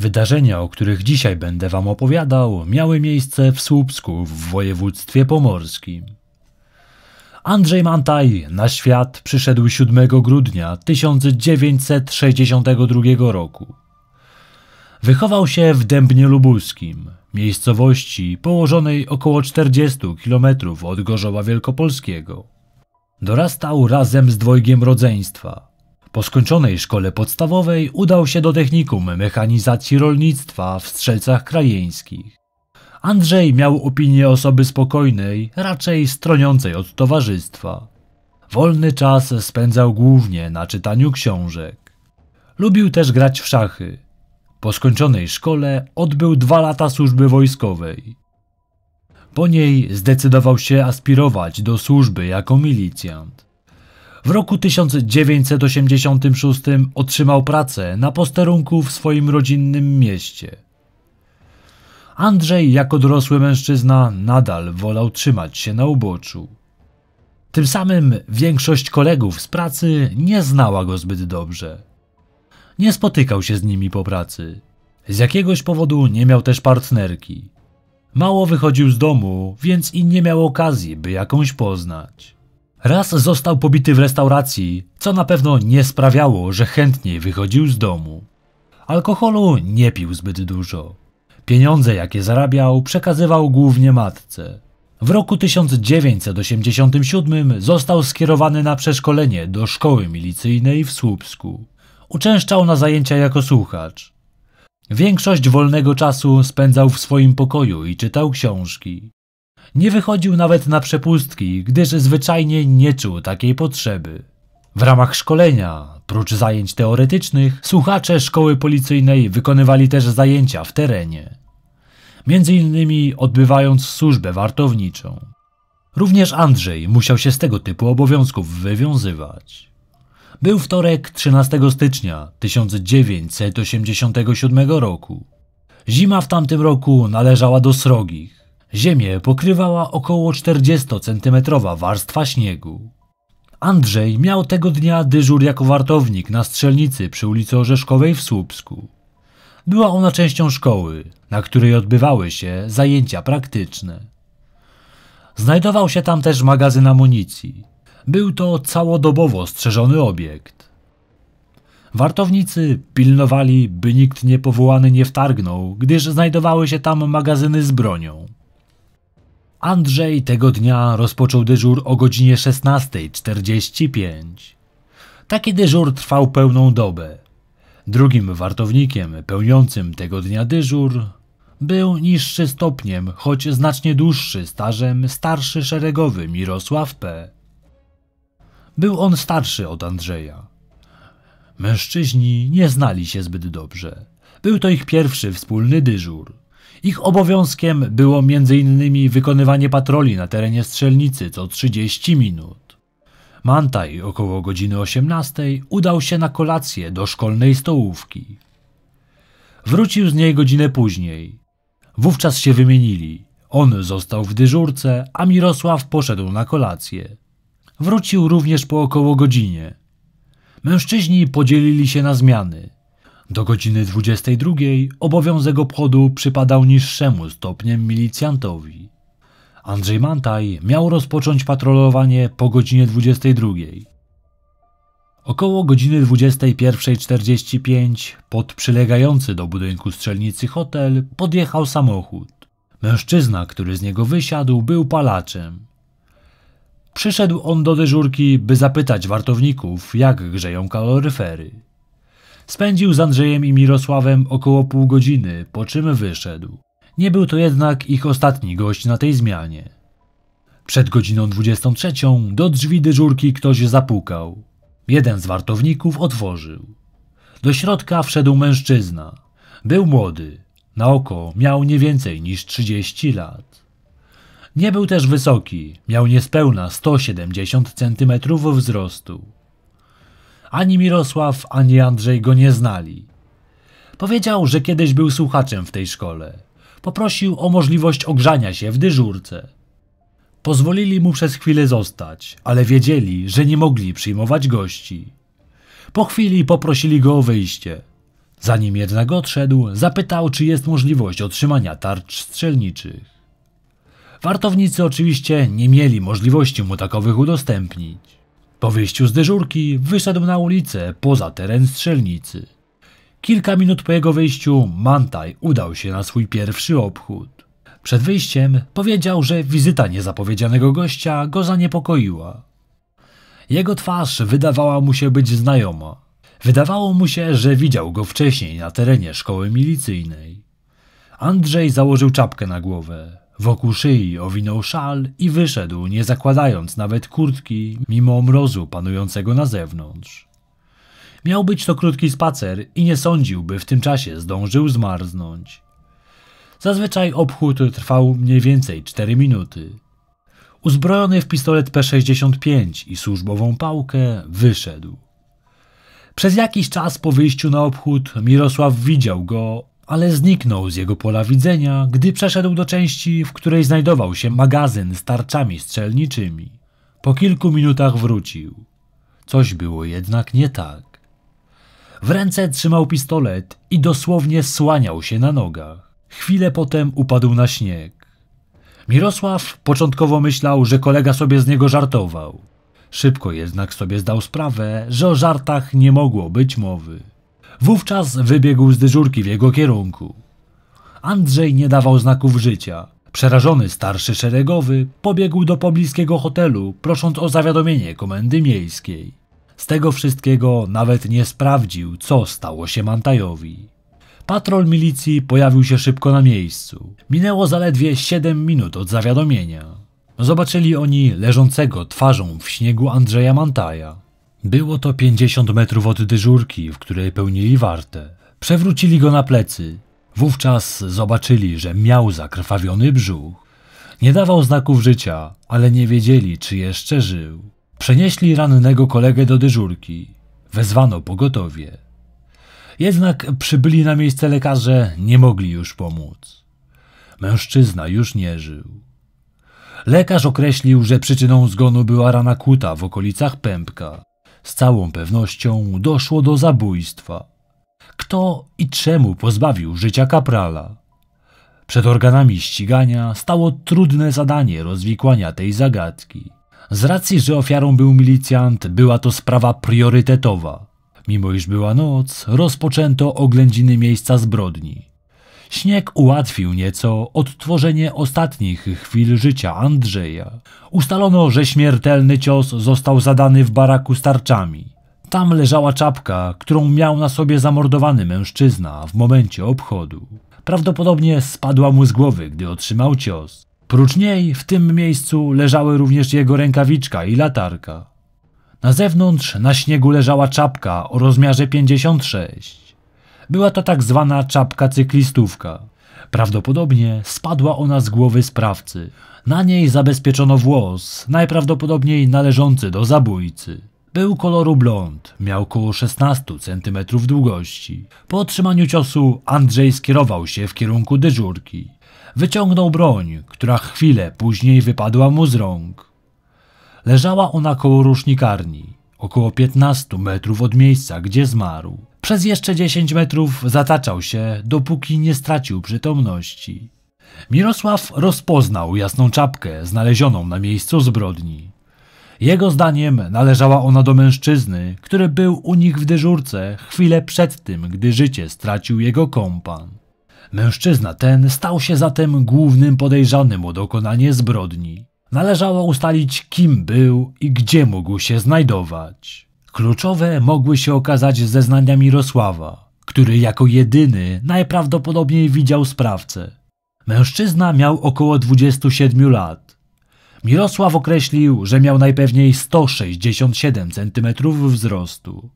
Wydarzenia, o których dzisiaj będę Wam opowiadał, miały miejsce w Słupsku w województwie pomorskim. Andrzej Mantaj na świat przyszedł 7 grudnia 1962 roku. Wychował się w Dębnie Lubuskim, miejscowości położonej około 40 km od Gorzowa Wielkopolskiego. Dorastał razem z dwojgiem rodzeństwa – po skończonej szkole podstawowej udał się do Technikum Mechanizacji Rolnictwa w Strzelcach Krajeńskich. Andrzej miał opinię osoby spokojnej, raczej stroniącej od towarzystwa. Wolny czas spędzał głównie na czytaniu książek. Lubił też grać w szachy. Po skończonej szkole odbył dwa lata służby wojskowej. Po niej zdecydował się aspirować do służby jako milicjant. W roku 1986 otrzymał pracę na posterunku w swoim rodzinnym mieście. Andrzej jako dorosły mężczyzna nadal wolał trzymać się na uboczu. Tym samym większość kolegów z pracy nie znała go zbyt dobrze. Nie spotykał się z nimi po pracy. Z jakiegoś powodu nie miał też partnerki. Mało wychodził z domu, więc i nie miał okazji, by jakąś poznać. Raz został pobity w restauracji, co na pewno nie sprawiało, że chętniej wychodził z domu. Alkoholu nie pił zbyt dużo. Pieniądze, jakie zarabiał, przekazywał głównie matce. W roku 1987 został skierowany na przeszkolenie do szkoły milicyjnej w Słupsku. Uczęszczał na zajęcia jako słuchacz. Większość wolnego czasu spędzał w swoim pokoju i czytał książki. Nie wychodził nawet na przepustki, gdyż zwyczajnie nie czuł takiej potrzeby. W ramach szkolenia, prócz zajęć teoretycznych, słuchacze szkoły policyjnej wykonywali też zajęcia w terenie. Między innymi odbywając służbę wartowniczą. Również Andrzej musiał się z tego typu obowiązków wywiązywać. Był wtorek 13 stycznia 1987 roku. Zima w tamtym roku należała do srogich. Ziemię pokrywała około 40-centymetrowa warstwa śniegu. Andrzej miał tego dnia dyżur jako wartownik na strzelnicy przy ulicy Orzeszkowej w Słupsku. Była ona częścią szkoły, na której odbywały się zajęcia praktyczne. Znajdował się tam też magazyn amunicji. Był to całodobowo strzeżony obiekt. Wartownicy pilnowali, by nikt niepowołany nie wtargnął, gdyż znajdowały się tam magazyny z bronią. Andrzej tego dnia rozpoczął dyżur o godzinie 16.45. Taki dyżur trwał pełną dobę. Drugim wartownikiem pełniącym tego dnia dyżur był niższy stopniem, choć znacznie dłuższy stażem starszy szeregowy Mirosław P. Był on starszy od Andrzeja. Mężczyźni nie znali się zbyt dobrze. Był to ich pierwszy wspólny dyżur. Ich obowiązkiem było m.in. wykonywanie patroli na terenie strzelnicy co 30 minut. Mantaj około godziny 18 udał się na kolację do szkolnej stołówki. Wrócił z niej godzinę później. Wówczas się wymienili. On został w dyżurce, a Mirosław poszedł na kolację. Wrócił również po około godzinie. Mężczyźni podzielili się na zmiany. Do godziny 22 obowiązek obchodu przypadał niższemu stopniem milicjantowi. Andrzej Mantaj miał rozpocząć patrolowanie po godzinie 22. Około godziny 21.45 pod przylegający do budynku strzelnicy hotel podjechał samochód. Mężczyzna, który z niego wysiadł, był palaczem. Przyszedł on do dyżurki, by zapytać wartowników, jak grzeją kaloryfery. Spędził z Andrzejem i Mirosławem około pół godziny, po czym wyszedł. Nie był to jednak ich ostatni gość na tej zmianie. Przed godziną 23 do drzwi dyżurki ktoś zapukał. Jeden z wartowników otworzył. Do środka wszedł mężczyzna. Był młody. Na oko miał nie więcej niż 30 lat. Nie był też wysoki, miał niespełna 170 cm wzrostu. Ani Mirosław, ani Andrzej go nie znali. Powiedział, że kiedyś był słuchaczem w tej szkole. Poprosił o możliwość ogrzania się w dyżurce. Pozwolili mu przez chwilę zostać, ale wiedzieli, że nie mogli przyjmować gości. Po chwili poprosili go o wyjście. Zanim jednak odszedł, zapytał, czy jest możliwość otrzymania tarcz strzelniczych. Wartownicy oczywiście nie mieli możliwości mu takowych udostępnić. Po wyjściu z dyżurki wyszedł na ulicę poza teren strzelnicy. Kilka minut po jego wyjściu Mantaj udał się na swój pierwszy obchód. Przed wyjściem powiedział, że wizyta niezapowiedzianego gościa go zaniepokoiła. Jego twarz wydawała mu się być znajoma. Wydawało mu się, że widział go wcześniej na terenie szkoły milicyjnej. Andrzej założył czapkę na głowę. Wokół szyi owinął szal i wyszedł, nie zakładając nawet kurtki, mimo mrozu panującego na zewnątrz. Miał być to krótki spacer i nie sądził, by w tym czasie zdążył zmarznąć. Zazwyczaj obchód trwał mniej więcej 4 minuty. Uzbrojony w pistolet P65 i służbową pałkę, wyszedł. Przez jakiś czas po wyjściu na obchód Mirosław widział go, ale zniknął z jego pola widzenia, gdy przeszedł do części, w której znajdował się magazyn z tarczami strzelniczymi. Po kilku minutach wrócił. Coś było jednak nie tak. W ręce trzymał pistolet i dosłownie słaniał się na nogach. Chwilę potem upadł na śnieg. Mirosław początkowo myślał, że kolega sobie z niego żartował. Szybko jednak sobie zdał sprawę, że o żartach nie mogło być mowy. Wówczas wybiegł z dyżurki w jego kierunku. Andrzej nie dawał znaków życia. Przerażony starszy szeregowy pobiegł do pobliskiego hotelu, prosząc o zawiadomienie komendy miejskiej. Z tego wszystkiego nawet nie sprawdził, co stało się Mantajowi. Patrol milicji pojawił się szybko na miejscu. Minęło zaledwie 7 minut od zawiadomienia. Zobaczyli oni leżącego twarzą w śniegu Andrzeja Mantaja. Było to 50 metrów od dyżurki, w której pełnili wartę. Przewrócili go na plecy. Wówczas zobaczyli, że miał zakrwawiony brzuch. Nie dawał znaków życia, ale nie wiedzieli, czy jeszcze żył. Przenieśli rannego kolegę do dyżurki. Wezwano pogotowie. Jednak przybyli na miejsce lekarze nie mogli już pomóc. Mężczyzna już nie żył. Lekarz określił, że przyczyną zgonu była rana kuta w okolicach pępka. Z całą pewnością doszło do zabójstwa. Kto i czemu pozbawił życia kaprala? Przed organami ścigania stało trudne zadanie rozwikłania tej zagadki. Z racji, że ofiarą był milicjant, była to sprawa priorytetowa. Mimo iż była noc, rozpoczęto oględziny miejsca zbrodni. Śnieg ułatwił nieco odtworzenie ostatnich chwil życia Andrzeja. Ustalono, że śmiertelny cios został zadany w baraku starczami. Tam leżała czapka, którą miał na sobie zamordowany mężczyzna w momencie obchodu. Prawdopodobnie spadła mu z głowy, gdy otrzymał cios. Prócz niej w tym miejscu leżały również jego rękawiczka i latarka. Na zewnątrz na śniegu leżała czapka o rozmiarze 56. Była to tak zwana czapka cyklistówka. Prawdopodobnie spadła ona z głowy sprawcy. Na niej zabezpieczono włos, najprawdopodobniej należący do zabójcy. Był koloru blond, miał około 16 cm długości. Po otrzymaniu ciosu Andrzej skierował się w kierunku dyżurki. Wyciągnął broń, która chwilę później wypadła mu z rąk. Leżała ona koło rusznikarni około 15 metrów od miejsca, gdzie zmarł. Przez jeszcze 10 metrów zataczał się, dopóki nie stracił przytomności. Mirosław rozpoznał jasną czapkę znalezioną na miejscu zbrodni. Jego zdaniem należała ona do mężczyzny, który był u nich w dyżurce chwilę przed tym, gdy życie stracił jego kompan. Mężczyzna ten stał się zatem głównym podejrzanym o dokonanie zbrodni. Należało ustalić, kim był i gdzie mógł się znajdować. Kluczowe mogły się okazać zeznania Mirosława, który jako jedyny najprawdopodobniej widział sprawcę. Mężczyzna miał około 27 lat. Mirosław określił, że miał najpewniej 167 cm wzrostu.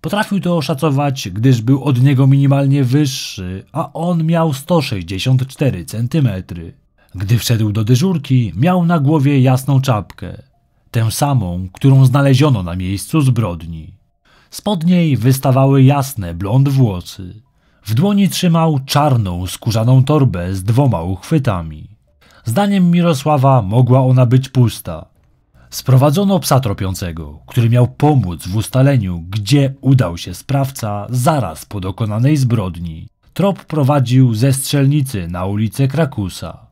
Potrafił to oszacować, gdyż był od niego minimalnie wyższy, a on miał 164 centymetry. Gdy wszedł do dyżurki, miał na głowie jasną czapkę, tę samą, którą znaleziono na miejscu zbrodni. Spod niej wystawały jasne blond włosy. W dłoni trzymał czarną, skórzaną torbę z dwoma uchwytami. Zdaniem Mirosława mogła ona być pusta. Sprowadzono psa tropiącego, który miał pomóc w ustaleniu, gdzie udał się sprawca zaraz po dokonanej zbrodni. Trop prowadził ze strzelnicy na ulicę Krakusa.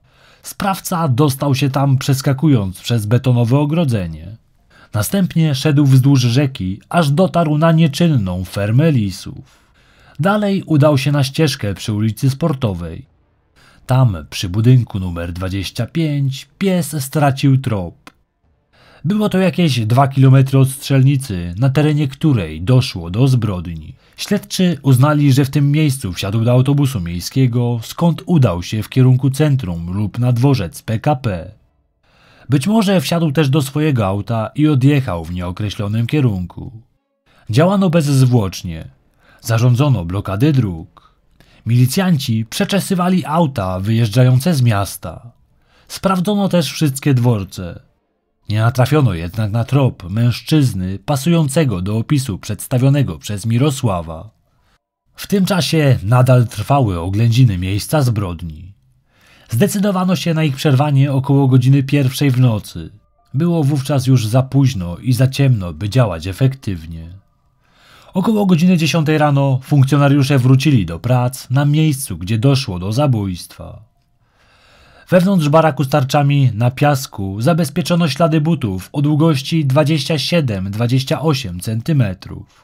Sprawca dostał się tam przeskakując przez betonowe ogrodzenie. Następnie szedł wzdłuż rzeki, aż dotarł na nieczynną fermę lisów. Dalej udał się na ścieżkę przy ulicy Sportowej. Tam, przy budynku numer 25, pies stracił trop. Było to jakieś dwa kilometry od strzelnicy, na terenie której doszło do zbrodni. Śledczy uznali, że w tym miejscu wsiadł do autobusu miejskiego, skąd udał się w kierunku centrum lub na dworzec PKP. Być może wsiadł też do swojego auta i odjechał w nieokreślonym kierunku. Działano bezzwłocznie. Zarządzono blokady dróg. Milicjanci przeczesywali auta wyjeżdżające z miasta. Sprawdzono też wszystkie dworce. Nie natrafiono jednak na trop mężczyzny pasującego do opisu przedstawionego przez Mirosława. W tym czasie nadal trwały oględziny miejsca zbrodni. Zdecydowano się na ich przerwanie około godziny pierwszej w nocy. Było wówczas już za późno i za ciemno, by działać efektywnie. Około godziny dziesiątej rano funkcjonariusze wrócili do prac na miejscu, gdzie doszło do zabójstwa. Wewnątrz baraku z tarczami na piasku zabezpieczono ślady butów o długości 27-28 cm.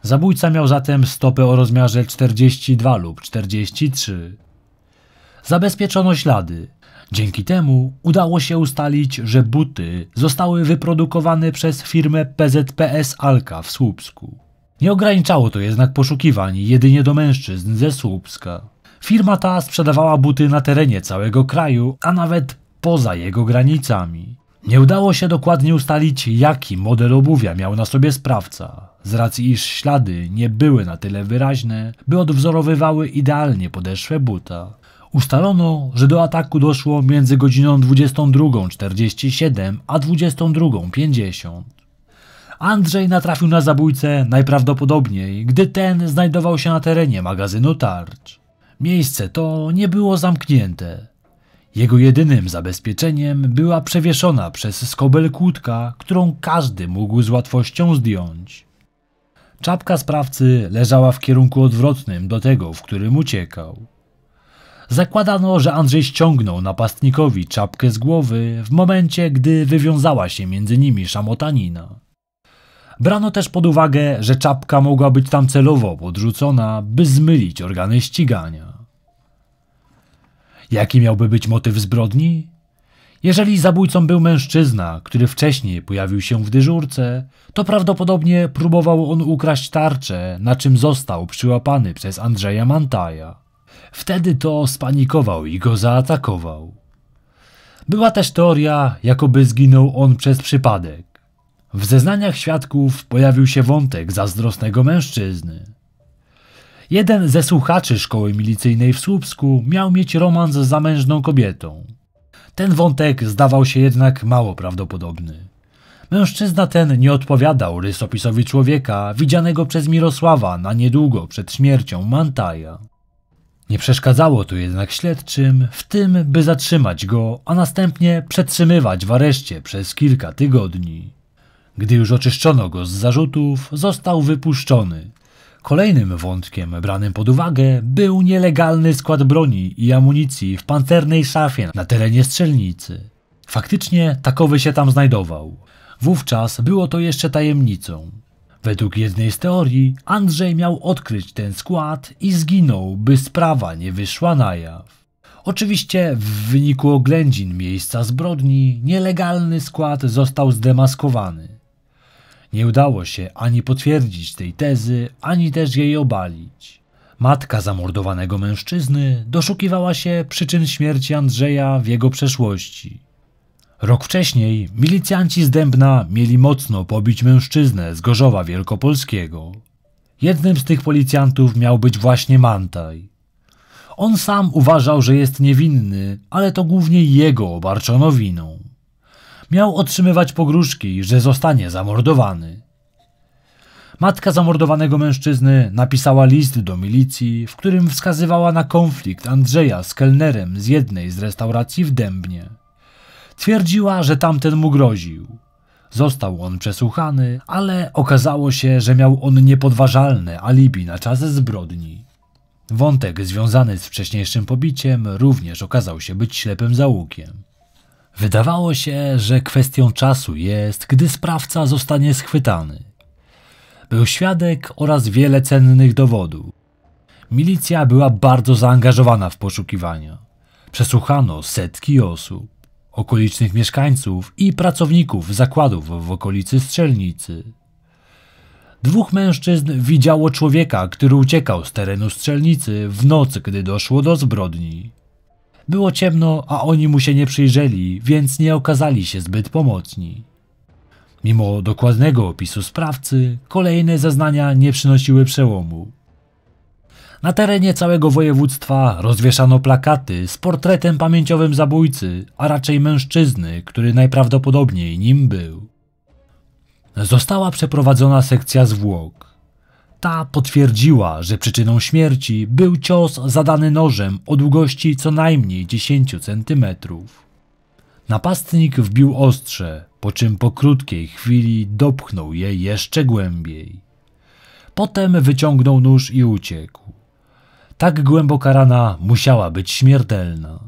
Zabójca miał zatem stopę o rozmiarze 42 lub 43. Zabezpieczono ślady. Dzięki temu udało się ustalić, że buty zostały wyprodukowane przez firmę PZPS Alka w Słupsku. Nie ograniczało to jednak poszukiwań jedynie do mężczyzn ze Słupska. Firma ta sprzedawała buty na terenie całego kraju, a nawet poza jego granicami. Nie udało się dokładnie ustalić, jaki model obuwia miał na sobie sprawca, z racji iż ślady nie były na tyle wyraźne, by odwzorowywały idealnie podeszwę buta. Ustalono, że do ataku doszło między godziną 22.47 a 22.50. Andrzej natrafił na zabójcę najprawdopodobniej, gdy ten znajdował się na terenie magazynu tarcz. Miejsce to nie było zamknięte. Jego jedynym zabezpieczeniem była przewieszona przez skobel kłódka, którą każdy mógł z łatwością zdjąć. Czapka sprawcy leżała w kierunku odwrotnym do tego, w którym uciekał. Zakładano, że Andrzej ściągnął napastnikowi czapkę z głowy w momencie, gdy wywiązała się między nimi szamotanina. Brano też pod uwagę, że czapka mogła być tam celowo podrzucona, by zmylić organy ścigania. Jaki miałby być motyw zbrodni? Jeżeli zabójcą był mężczyzna, który wcześniej pojawił się w dyżurce, to prawdopodobnie próbował on ukraść tarczę, na czym został przyłapany przez Andrzeja Mantaja. Wtedy to spanikował i go zaatakował. Była też teoria, jakoby zginął on przez przypadek, w zeznaniach świadków pojawił się wątek zazdrosnego mężczyzny. Jeden ze słuchaczy szkoły milicyjnej w Słupsku miał mieć romans z zamężną kobietą. Ten wątek zdawał się jednak mało prawdopodobny. Mężczyzna ten nie odpowiadał rysopisowi człowieka widzianego przez Mirosława na niedługo przed śmiercią Mantaja. Nie przeszkadzało to jednak śledczym w tym, by zatrzymać go, a następnie przetrzymywać w areszcie przez kilka tygodni. Gdy już oczyszczono go z zarzutów, został wypuszczony. Kolejnym wątkiem branym pod uwagę był nielegalny skład broni i amunicji w pancernej szafie na terenie strzelnicy. Faktycznie takowy się tam znajdował. Wówczas było to jeszcze tajemnicą. Według jednej z teorii Andrzej miał odkryć ten skład i zginął, by sprawa nie wyszła na jaw. Oczywiście w wyniku oględzin miejsca zbrodni nielegalny skład został zdemaskowany. Nie udało się ani potwierdzić tej tezy, ani też jej obalić. Matka zamordowanego mężczyzny doszukiwała się przyczyn śmierci Andrzeja w jego przeszłości. Rok wcześniej milicjanci z Dębna mieli mocno pobić mężczyznę z Gorzowa Wielkopolskiego. Jednym z tych policjantów miał być właśnie Mantaj. On sam uważał, że jest niewinny, ale to głównie jego obarczono winą. Miał otrzymywać pogróżki, że zostanie zamordowany. Matka zamordowanego mężczyzny napisała list do milicji, w którym wskazywała na konflikt Andrzeja z kelnerem z jednej z restauracji w Dębnie. Twierdziła, że tamten mu groził. Został on przesłuchany, ale okazało się, że miał on niepodważalne alibi na czas zbrodni. Wątek związany z wcześniejszym pobiciem również okazał się być ślepym załukiem. Wydawało się, że kwestią czasu jest, gdy sprawca zostanie schwytany. Był świadek oraz wiele cennych dowodów. Milicja była bardzo zaangażowana w poszukiwania. Przesłuchano setki osób, okolicznych mieszkańców i pracowników zakładów w okolicy strzelnicy. Dwóch mężczyzn widziało człowieka, który uciekał z terenu strzelnicy w nocy, gdy doszło do zbrodni. Było ciemno, a oni mu się nie przyjrzeli, więc nie okazali się zbyt pomocni. Mimo dokładnego opisu sprawcy, kolejne zeznania nie przynosiły przełomu. Na terenie całego województwa rozwieszano plakaty z portretem pamięciowym zabójcy, a raczej mężczyzny, który najprawdopodobniej nim był. Została przeprowadzona sekcja zwłok. Ta potwierdziła, że przyczyną śmierci był cios zadany nożem o długości co najmniej 10 cm. Napastnik wbił ostrze, po czym po krótkiej chwili dopchnął je jeszcze głębiej. Potem wyciągnął nóż i uciekł. Tak głęboka rana musiała być śmiertelna.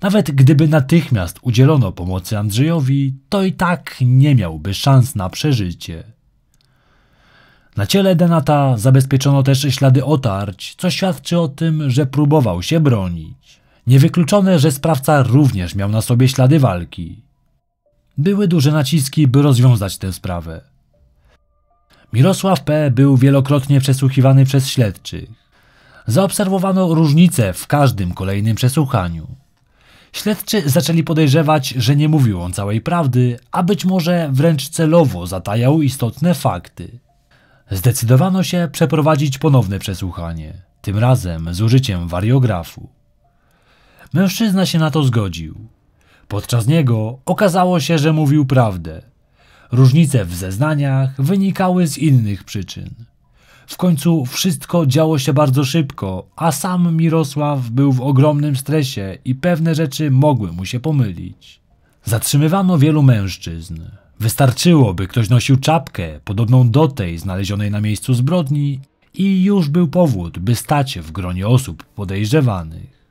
Nawet gdyby natychmiast udzielono pomocy Andrzejowi, to i tak nie miałby szans na przeżycie. Na ciele Denata zabezpieczono też ślady otarć, co świadczy o tym, że próbował się bronić. Niewykluczone, że sprawca również miał na sobie ślady walki. Były duże naciski, by rozwiązać tę sprawę. Mirosław P. był wielokrotnie przesłuchiwany przez śledczych. Zaobserwowano różnice w każdym kolejnym przesłuchaniu. Śledczy zaczęli podejrzewać, że nie mówił on całej prawdy, a być może wręcz celowo zatajał istotne fakty. Zdecydowano się przeprowadzić ponowne przesłuchanie, tym razem z użyciem wariografu. Mężczyzna się na to zgodził. Podczas niego okazało się, że mówił prawdę. Różnice w zeznaniach wynikały z innych przyczyn. W końcu wszystko działo się bardzo szybko, a sam Mirosław był w ogromnym stresie i pewne rzeczy mogły mu się pomylić. Zatrzymywano wielu mężczyzn. Wystarczyło, by ktoś nosił czapkę podobną do tej znalezionej na miejscu zbrodni i już był powód, by stać w gronie osób podejrzewanych.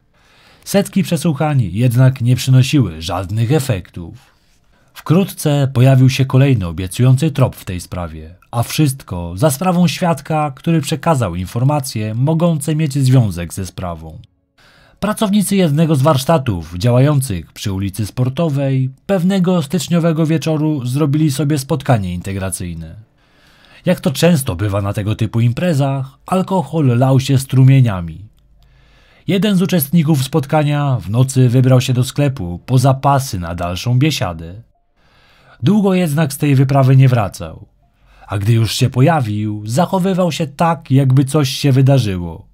Setki przesłuchań jednak nie przynosiły żadnych efektów. Wkrótce pojawił się kolejny obiecujący trop w tej sprawie, a wszystko za sprawą świadka, który przekazał informacje mogące mieć związek ze sprawą. Pracownicy jednego z warsztatów działających przy ulicy Sportowej pewnego styczniowego wieczoru zrobili sobie spotkanie integracyjne. Jak to często bywa na tego typu imprezach, alkohol lał się strumieniami. Jeden z uczestników spotkania w nocy wybrał się do sklepu po zapasy na dalszą biesiadę. Długo jednak z tej wyprawy nie wracał. A gdy już się pojawił, zachowywał się tak, jakby coś się wydarzyło.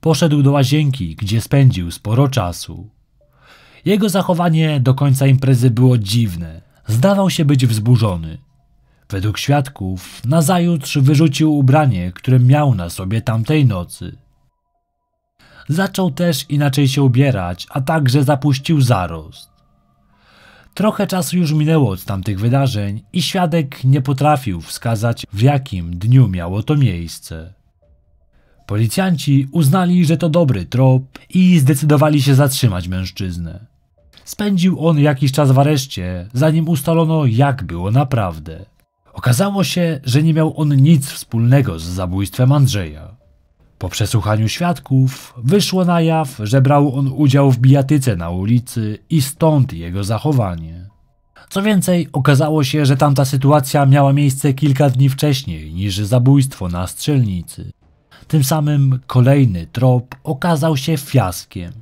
Poszedł do łazienki, gdzie spędził sporo czasu. Jego zachowanie do końca imprezy było dziwne. Zdawał się być wzburzony. Według świadków, nazajutrz wyrzucił ubranie, które miał na sobie tamtej nocy. Zaczął też inaczej się ubierać, a także zapuścił zarost. Trochę czasu już minęło od tamtych wydarzeń i świadek nie potrafił wskazać, w jakim dniu miało to miejsce. Policjanci uznali, że to dobry trop i zdecydowali się zatrzymać mężczyznę. Spędził on jakiś czas w areszcie, zanim ustalono, jak było naprawdę. Okazało się, że nie miał on nic wspólnego z zabójstwem Andrzeja. Po przesłuchaniu świadków wyszło na jaw, że brał on udział w bijatyce na ulicy i stąd jego zachowanie. Co więcej, okazało się, że tamta sytuacja miała miejsce kilka dni wcześniej niż zabójstwo na strzelnicy. Tym samym kolejny trop okazał się fiaskiem.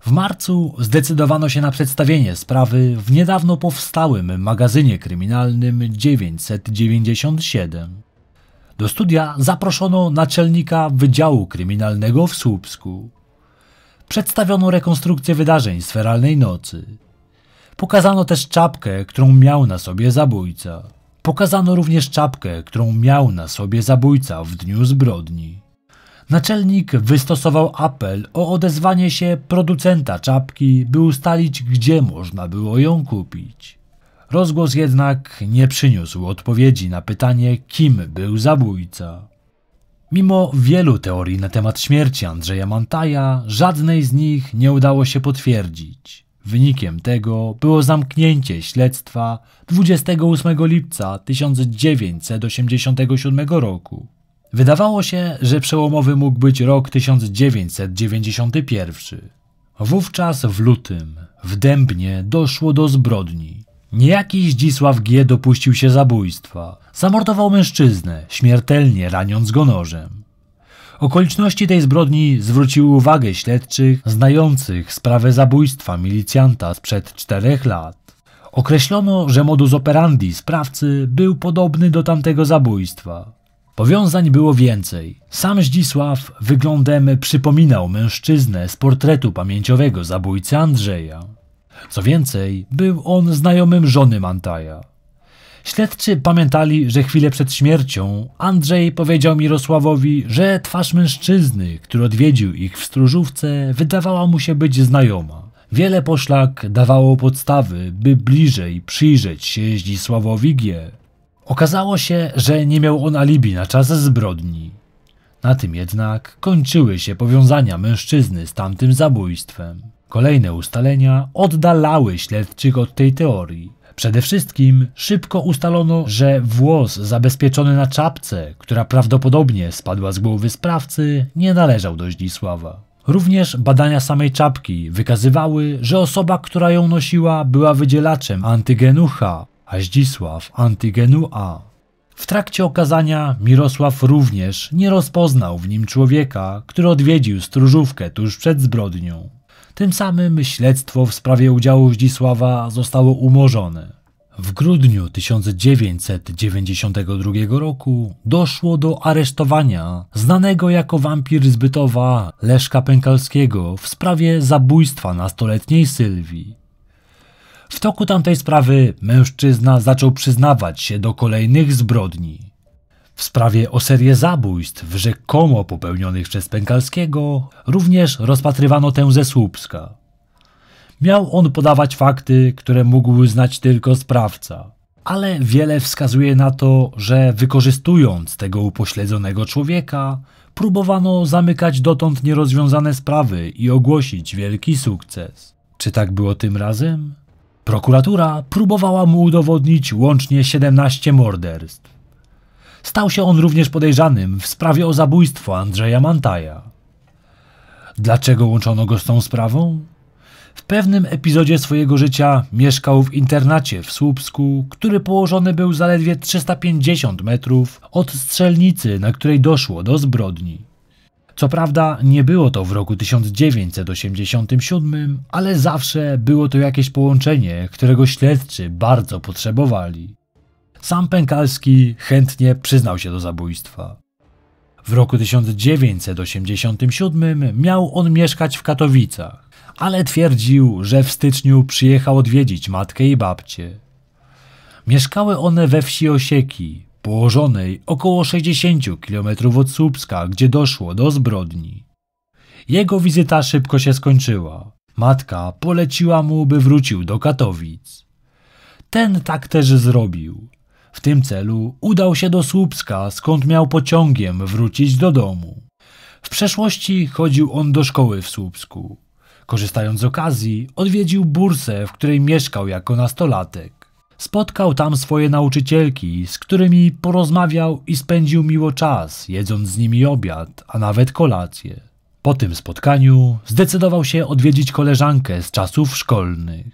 W marcu zdecydowano się na przedstawienie sprawy w niedawno powstałym magazynie kryminalnym 997. Do studia zaproszono naczelnika Wydziału Kryminalnego w Słupsku. Przedstawiono rekonstrukcję wydarzeń z feralnej nocy. Pokazano też czapkę, którą miał na sobie zabójca. Pokazano również czapkę, którą miał na sobie zabójca w dniu zbrodni. Naczelnik wystosował apel o odezwanie się producenta czapki, by ustalić, gdzie można było ją kupić. Rozgłos jednak nie przyniósł odpowiedzi na pytanie, kim był zabójca. Mimo wielu teorii na temat śmierci Andrzeja Mantaja, żadnej z nich nie udało się potwierdzić. Wynikiem tego było zamknięcie śledztwa 28 lipca 1987 roku. Wydawało się, że przełomowy mógł być rok 1991. Wówczas w lutym w Dębnie doszło do zbrodni. Niejaki Zdzisław G. dopuścił się zabójstwa. Zamordował mężczyznę, śmiertelnie raniąc go nożem. Okoliczności tej zbrodni zwróciły uwagę śledczych znających sprawę zabójstwa milicjanta sprzed czterech lat. Określono, że modus operandi sprawcy był podobny do tamtego zabójstwa. Powiązań było więcej. Sam Zdzisław wyglądem przypominał mężczyznę z portretu pamięciowego zabójcy Andrzeja. Co więcej, był on znajomym żony Mantaja. Śledczy pamiętali, że chwilę przed śmiercią Andrzej powiedział Mirosławowi, że twarz mężczyzny, który odwiedził ich w stróżówce, wydawała mu się być znajoma. Wiele poszlak dawało podstawy, by bliżej przyjrzeć się Zdzisławowi G. Okazało się, że nie miał on alibi na czas zbrodni. Na tym jednak kończyły się powiązania mężczyzny z tamtym zabójstwem. Kolejne ustalenia oddalały śledczych od tej teorii. Przede wszystkim szybko ustalono, że włos zabezpieczony na czapce, która prawdopodobnie spadła z głowy sprawcy, nie należał do Zdzisława. Również badania samej czapki wykazywały, że osoba, która ją nosiła, była wydzielaczem antygenu H, a Zdzisław Antygenua. W trakcie okazania Mirosław również nie rozpoznał w nim człowieka, który odwiedził stróżówkę tuż przed zbrodnią. Tym samym śledztwo w sprawie udziału Zdzisława zostało umorzone. W grudniu 1992 roku doszło do aresztowania znanego jako wampir zbytowa Leszka Pękalskiego w sprawie zabójstwa nastoletniej Sylwii. W toku tamtej sprawy mężczyzna zaczął przyznawać się do kolejnych zbrodni. W sprawie o serię zabójstw rzekomo popełnionych przez Pękalskiego również rozpatrywano tę ze Słupska. Miał on podawać fakty, które mógł znać tylko sprawca, ale wiele wskazuje na to, że wykorzystując tego upośledzonego człowieka, próbowano zamykać dotąd nierozwiązane sprawy i ogłosić wielki sukces. Czy tak było tym razem? Prokuratura próbowała mu udowodnić łącznie 17 morderstw. Stał się on również podejrzanym w sprawie o zabójstwo Andrzeja Mantaja. Dlaczego łączono go z tą sprawą? W pewnym epizodzie swojego życia mieszkał w internacie w Słupsku, który położony był zaledwie 350 metrów od strzelnicy, na której doszło do zbrodni. Co prawda nie było to w roku 1987, ale zawsze było to jakieś połączenie, którego śledczy bardzo potrzebowali. Sam Pękalski chętnie przyznał się do zabójstwa. W roku 1987 miał on mieszkać w Katowicach, ale twierdził, że w styczniu przyjechał odwiedzić matkę i babcię. Mieszkały one we wsi Osieki, położonej około 60 km od Słupska, gdzie doszło do zbrodni. Jego wizyta szybko się skończyła. Matka poleciła mu, by wrócił do Katowic. Ten tak też zrobił. W tym celu udał się do Słupska, skąd miał pociągiem wrócić do domu. W przeszłości chodził on do szkoły w Słupsku. Korzystając z okazji, odwiedził bursę, w której mieszkał jako nastolatek. Spotkał tam swoje nauczycielki, z którymi porozmawiał i spędził miło czas, jedząc z nimi obiad, a nawet kolację. Po tym spotkaniu zdecydował się odwiedzić koleżankę z czasów szkolnych.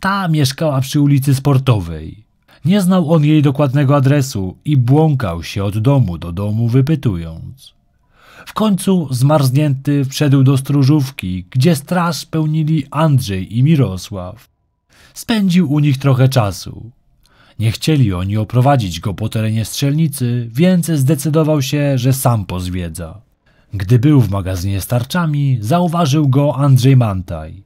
Ta mieszkała przy ulicy Sportowej. Nie znał on jej dokładnego adresu i błąkał się od domu do domu, wypytując. W końcu zmarznięty wszedł do stróżówki, gdzie straż pełnili Andrzej i Mirosław spędził u nich trochę czasu. Nie chcieli oni oprowadzić go po terenie strzelnicy, więc zdecydował się, że sam pozwiedza. Gdy był w magazynie starczami, zauważył go Andrzej Mantaj.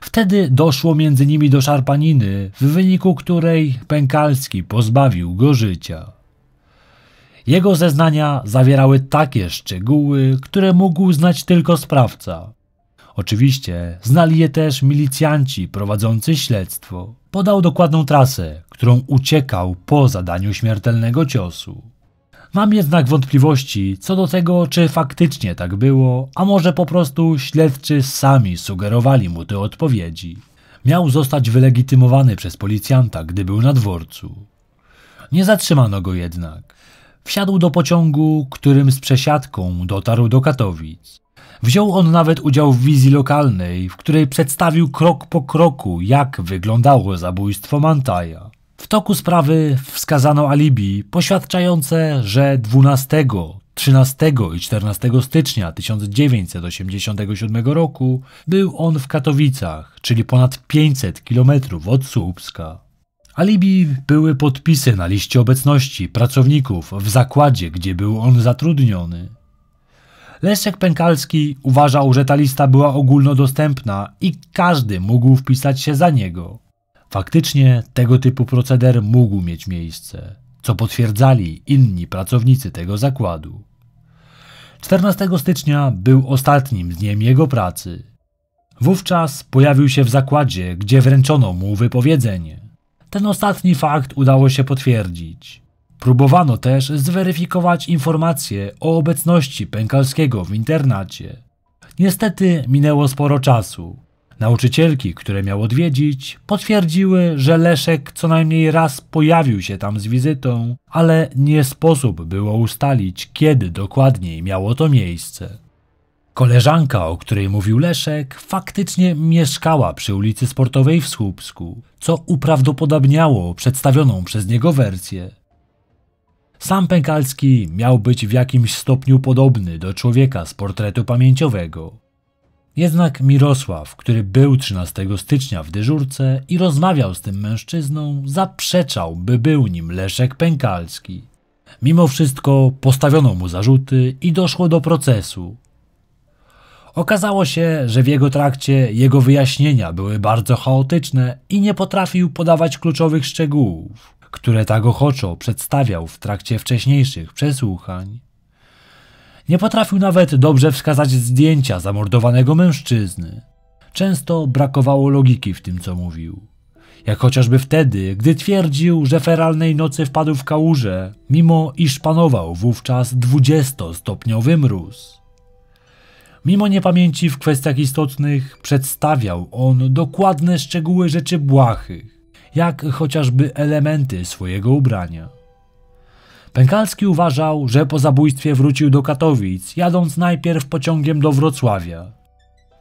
Wtedy doszło między nimi do szarpaniny, w wyniku której Pękalski pozbawił go życia. Jego zeznania zawierały takie szczegóły, które mógł znać tylko sprawca. Oczywiście znali je też milicjanci prowadzący śledztwo. Podał dokładną trasę, którą uciekał po zadaniu śmiertelnego ciosu. Mam jednak wątpliwości co do tego, czy faktycznie tak było, a może po prostu śledczy sami sugerowali mu te odpowiedzi. Miał zostać wylegitymowany przez policjanta, gdy był na dworcu. Nie zatrzymano go jednak. Wsiadł do pociągu, którym z przesiadką dotarł do Katowic. Wziął on nawet udział w wizji lokalnej, w której przedstawił krok po kroku, jak wyglądało zabójstwo Mantaja. W toku sprawy wskazano alibi poświadczające, że 12, 13 i 14 stycznia 1987 roku był on w Katowicach, czyli ponad 500 km od Słupska. Alibi były podpisy na liście obecności pracowników w zakładzie, gdzie był on zatrudniony. Leszek Pękalski uważał, że ta lista była ogólnodostępna i każdy mógł wpisać się za niego. Faktycznie tego typu proceder mógł mieć miejsce, co potwierdzali inni pracownicy tego zakładu. 14 stycznia był ostatnim dniem jego pracy. Wówczas pojawił się w zakładzie, gdzie wręczono mu wypowiedzenie. Ten ostatni fakt udało się potwierdzić. Próbowano też zweryfikować informacje o obecności Pękalskiego w internacie. Niestety minęło sporo czasu. Nauczycielki, które miał odwiedzić, potwierdziły, że Leszek co najmniej raz pojawił się tam z wizytą, ale nie sposób było ustalić, kiedy dokładniej miało to miejsce. Koleżanka, o której mówił Leszek, faktycznie mieszkała przy ulicy Sportowej w Słupsku, co uprawdopodobniało przedstawioną przez niego wersję. Sam Pękalski miał być w jakimś stopniu podobny do człowieka z portretu pamięciowego. Jednak Mirosław, który był 13 stycznia w dyżurce i rozmawiał z tym mężczyzną, zaprzeczał, by był nim Leszek Pękalski. Mimo wszystko postawiono mu zarzuty i doszło do procesu. Okazało się, że w jego trakcie jego wyjaśnienia były bardzo chaotyczne i nie potrafił podawać kluczowych szczegółów które tak ochoczo przedstawiał w trakcie wcześniejszych przesłuchań. Nie potrafił nawet dobrze wskazać zdjęcia zamordowanego mężczyzny. Często brakowało logiki w tym, co mówił. Jak chociażby wtedy, gdy twierdził, że feralnej nocy wpadł w kałużę, mimo iż panował wówczas 20-stopniowy mróz. Mimo niepamięci w kwestiach istotnych, przedstawiał on dokładne szczegóły rzeczy błahych, jak chociażby elementy swojego ubrania. Pękalski uważał, że po zabójstwie wrócił do Katowic, jadąc najpierw pociągiem do Wrocławia.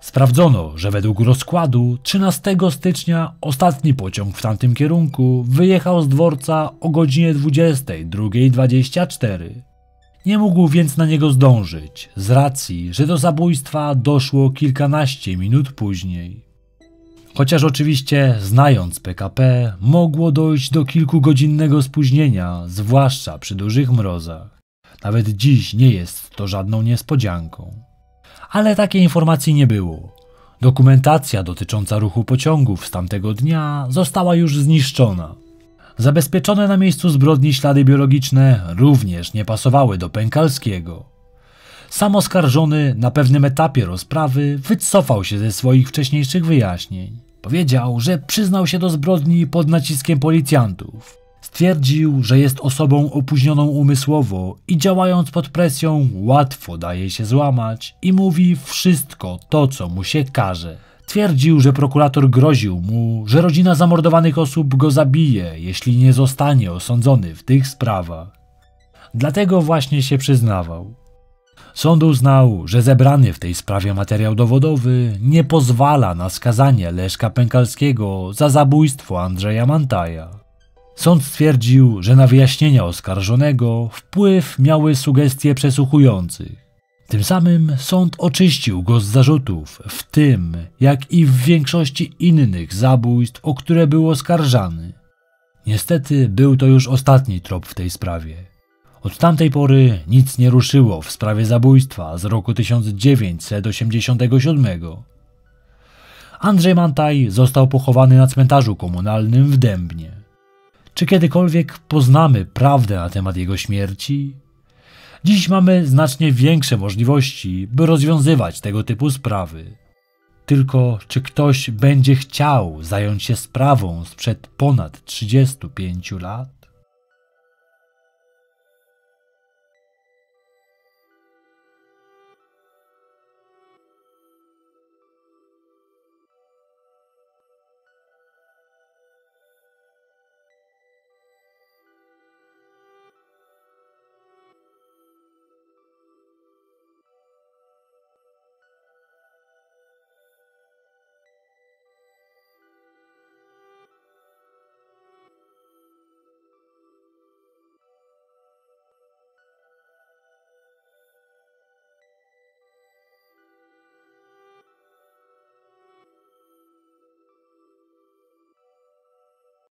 Sprawdzono, że według rozkładu 13 stycznia ostatni pociąg w tamtym kierunku wyjechał z dworca o godzinie 22.24. Nie mógł więc na niego zdążyć, z racji, że do zabójstwa doszło kilkanaście minut później. Chociaż oczywiście, znając PKP, mogło dojść do kilkugodzinnego spóźnienia, zwłaszcza przy dużych mrozach. Nawet dziś nie jest to żadną niespodzianką. Ale takiej informacji nie było. Dokumentacja dotycząca ruchu pociągów z tamtego dnia została już zniszczona. Zabezpieczone na miejscu zbrodni ślady biologiczne również nie pasowały do Pękalskiego. Sam oskarżony na pewnym etapie rozprawy wycofał się ze swoich wcześniejszych wyjaśnień. Powiedział, że przyznał się do zbrodni pod naciskiem policjantów. Stwierdził, że jest osobą opóźnioną umysłowo i działając pod presją łatwo daje się złamać i mówi wszystko to, co mu się każe. Twierdził, że prokurator groził mu, że rodzina zamordowanych osób go zabije, jeśli nie zostanie osądzony w tych sprawach. Dlatego właśnie się przyznawał. Sąd uznał, że zebrany w tej sprawie materiał dowodowy nie pozwala na skazanie Leszka Pękalskiego za zabójstwo Andrzeja Mantaja. Sąd stwierdził, że na wyjaśnienia oskarżonego wpływ miały sugestie przesłuchujących. Tym samym sąd oczyścił go z zarzutów, w tym, jak i w większości innych zabójstw, o które był oskarżany. Niestety był to już ostatni trop w tej sprawie. Od tamtej pory nic nie ruszyło w sprawie zabójstwa z roku 1987. Andrzej Mantaj został pochowany na cmentarzu komunalnym w Dębnie. Czy kiedykolwiek poznamy prawdę na temat jego śmierci? Dziś mamy znacznie większe możliwości, by rozwiązywać tego typu sprawy. Tylko czy ktoś będzie chciał zająć się sprawą sprzed ponad 35 lat?